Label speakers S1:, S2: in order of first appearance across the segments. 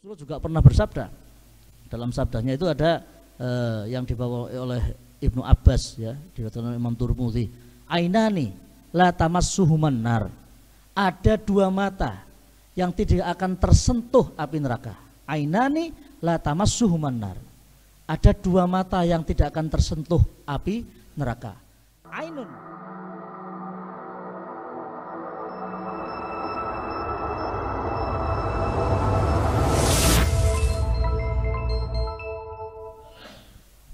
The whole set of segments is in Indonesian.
S1: Rasulullah juga pernah bersabda. Dalam sabdanya itu ada uh, yang dibawa oleh Ibnu Abbas ya, di oleh Imam Turmudi. Ainani la tamassuhuman nar. Ada dua mata yang tidak akan tersentuh api neraka. Ainani la tamassuhuman nar. Ada dua mata yang tidak akan tersentuh api neraka. Ainun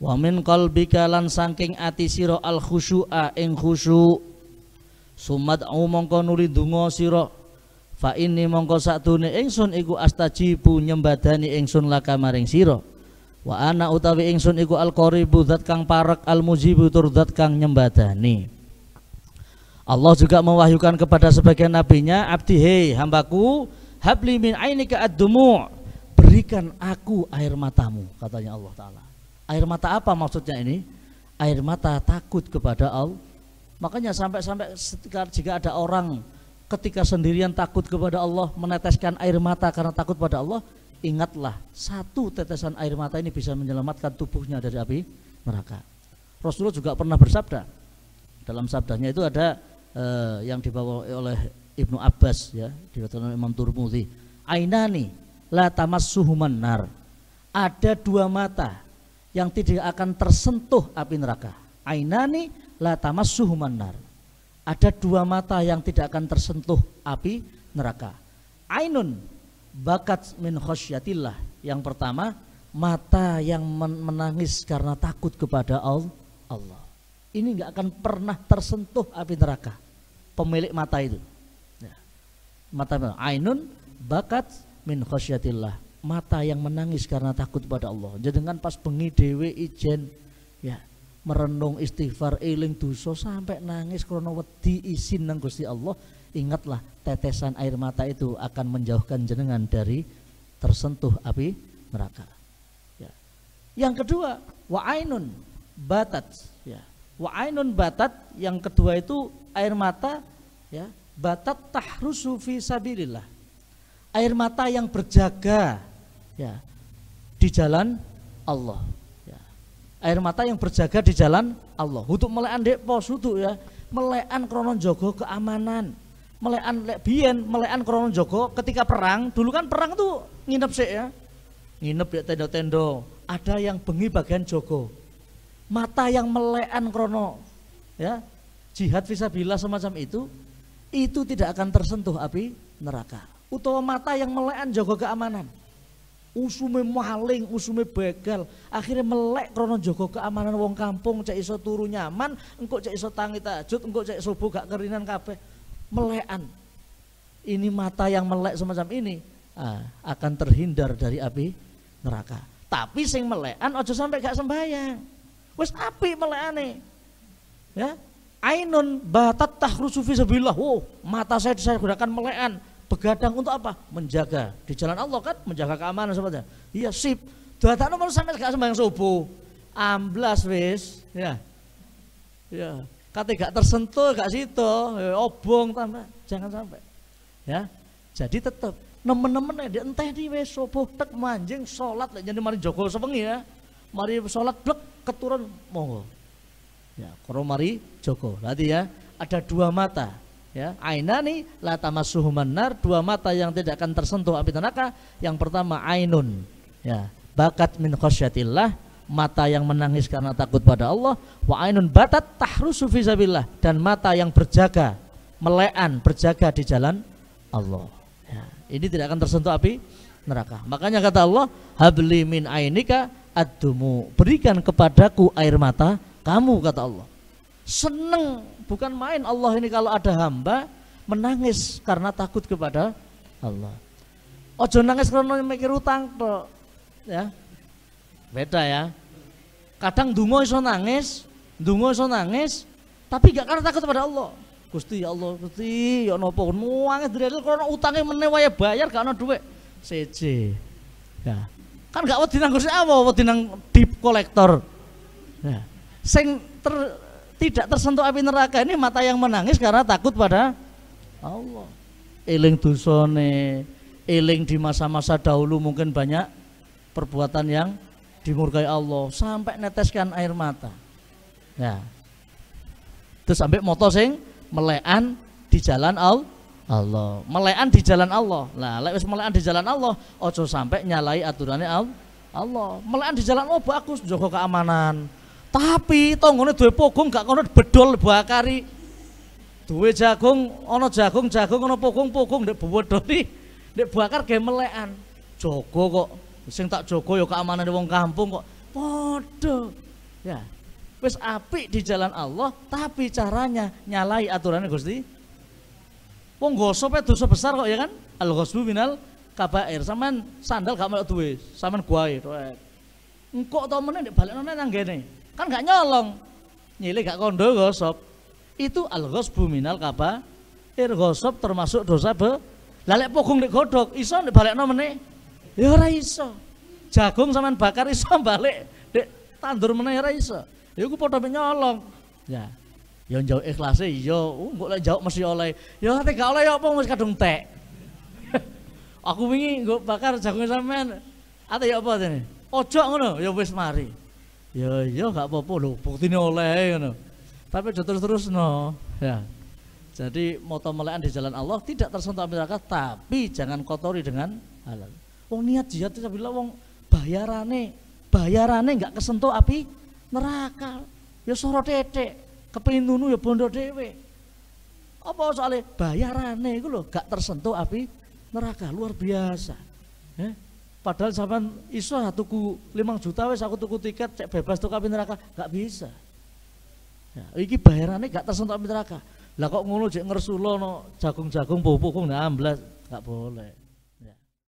S1: wa min qalbika lan saking ati sira al khusyu'a ing khusyu sumat au mongko nuli donga sira fa inni mongko sakdune ingsun iku astajibu nyembadani ingsun laka maring sira wa ana utawi ingsun iku al qaribu zat kang parek al mujibu tur zat kang nyembadani Allah juga mewahyukan kepada sebagian nabinya abdi hei hambaku habli min ainika ad-dumu' berikan aku air matamu katanya Allah taala Air mata apa maksudnya ini? Air mata takut kepada Allah. Makanya sampai-sampai jika ada orang ketika sendirian takut kepada Allah meneteskan air mata karena takut pada Allah, ingatlah satu tetesan air mata ini bisa menyelamatkan tubuhnya dari api neraka. Rasulullah juga pernah bersabda. Dalam sabdanya itu ada eh, yang dibawa oleh Ibnu Abbas ya, diriwayatkan oleh Imam Turmudi. Ainani la tamassuhuman nar. Ada dua mata yang tidak akan tersentuh api neraka. Ainani la tamassuhuman Ada dua mata yang tidak akan tersentuh api neraka. Ainun bakat min khosyatillah. Yang pertama, mata yang menangis karena takut kepada Allah. Ini nggak akan pernah tersentuh api neraka. Pemilik mata itu. Ya. Mata ainun bakat min khosyatillah mata yang menangis karena takut pada Allah. Jadi dengan pas bengi dewe ijen ya merenung istighfar eling duso sampai nangis karena wedi isin nang Gusti Allah. Ingatlah tetesan air mata itu akan menjauhkan jenengan dari tersentuh api neraka. Ya. Yang kedua, wa ainun batat ya. Wa ainun batat yang kedua itu air mata ya batat tahrusu fi sabilillah air mata yang berjaga ya di jalan Allah ya. air mata yang berjaga di jalan Allah untuk melekan dek pos untuk ya melekan kronon jogo keamanan melekan lek biyen melekan kronon jogo ketika perang dulu kan perang tuh nginep sih ya nginep di ya tenda tendo ada yang bengi bagian jogo mata yang melekan krono ya jihad visabilah semacam itu itu tidak akan tersentuh api neraka utawa mata yang melekan jogo keamanan usume maling, usume begal, akhirnya melek krono Joko keamanan wong kampung cek iso turu nyaman, engkau cek iso tangi tajud, engkau cek iso buka kerinan kafe, Melekan. Ini mata yang melek semacam ini ah, akan terhindar dari api neraka. Tapi sing melekan ojo sampai gak sembahyang. Wes api melekan Ya. Ainun batat tahrusu sebilah, Oh, Wow, mata saya saya gunakan melekan Begadang untuk apa? Menjaga di jalan Allah kan, menjaga keamanan sahabatnya. Iya sip. Datang nomor sampai gak sembahyang subuh. Amblas wes ya. Ya, kate gak tersentuh gak situ, ya, obong tambah. Jangan sampai. Ya. Jadi tetap nemen-nemen dia enteh di wes subuh tek manjing salat jadi mari jogo sepengi ya. Mari salat blek keturun monggo. Ya, koro mari jogo. Berarti ya ada dua mata ya ainani la tamassuhuman nar dua mata yang tidak akan tersentuh api neraka yang pertama ainun ya bakat min khasyatillah mata yang menangis karena takut pada Allah wa ainun batat tahrusu fisabillah dan mata yang berjaga melean berjaga di jalan Allah ya, ini tidak akan tersentuh api neraka makanya kata Allah habli min ainika ad berikan kepadaku air mata kamu kata Allah seneng bukan main Allah ini kalau ada hamba menangis karena takut kepada Allah ojo nangis karena mikir utang toh, ya beda ya kadang dungo iso nangis dungo iso nangis tapi gak karena takut kepada Allah Gusti ya Allah Gusti ya nopo nuangis dari karena utangnya menewaya bayar gak ada duit CC ya kan gak waktu nang Gusti Waktu mau nang deep kolektor ya sing ter tidak tersentuh api neraka ini mata yang menangis karena takut pada Allah eling dusone, eling di masa-masa dahulu mungkin banyak perbuatan yang dimurkai Allah sampai neteskan air mata ya terus sampai moto sing melekan di jalan Allah Allah melekan di jalan Allah lah lewis melean di jalan Allah ojo sampai nyalai aturannya Allah Allah melekan di jalan Allah bagus jogo keamanan tapi tonggone duwe pogong gak ono bedol bakari. Duwe jagung, ono jagung, jagung ono pogong-pogong nek bedoli, nek bakar ge melekan. joko kok. Sing tak jogo ya keamanan wong kampung kok. Padha. Ya. Wis apik di jalan Allah, tapi caranya nyalai aturannya Gusti. Wong gosop dosa besar kok ya kan? Al ghosbu minal kabair. saman sandal gak melok duwe, sampean guae. Engkok to meneh balik nang ngene. Kan gak nyolong. Nyilih gak kondo gosop. Itu al gosbu minal kaba ir gosop termasuk dosa be. Lalek pokung di godok iso balik balik meneh. Ya ora iso. Jagung saman bakar iso balik dek tandur ya ora iso. Ya aku potong nyolong. Ya. Ya jauh ikhlasnya iya, engko uh, lah jauh masih oleh. Ya nek gak oleh ya apa masih kadung tek. Aku ingin gue bakar jagung men ada ya apa ini Ojo ngono, ya wis mari ya ya nggak apa-apa loh buktinya oleh ngono tapi terus terus no ya jadi moto melekan di jalan Allah tidak tersentuh ambil zakat tapi jangan kotori dengan halal wong niat jihad itu bilang wong bayarane bayarane nggak kesentuh api neraka ya soro tetek nunu ya bondo dewe apa soalnya bayarane itu loh gak tersentuh api neraka luar biasa eh? Padahal zaman iso tuku limang juta wes aku tuku tiket cek bebas tuh kapin neraka gak bisa. Ya, iki bayarannya gak tersentuh kapin neraka. Lah kok ngono cek ngersulo no jagung-jagung pupuk kok ambles gak boleh.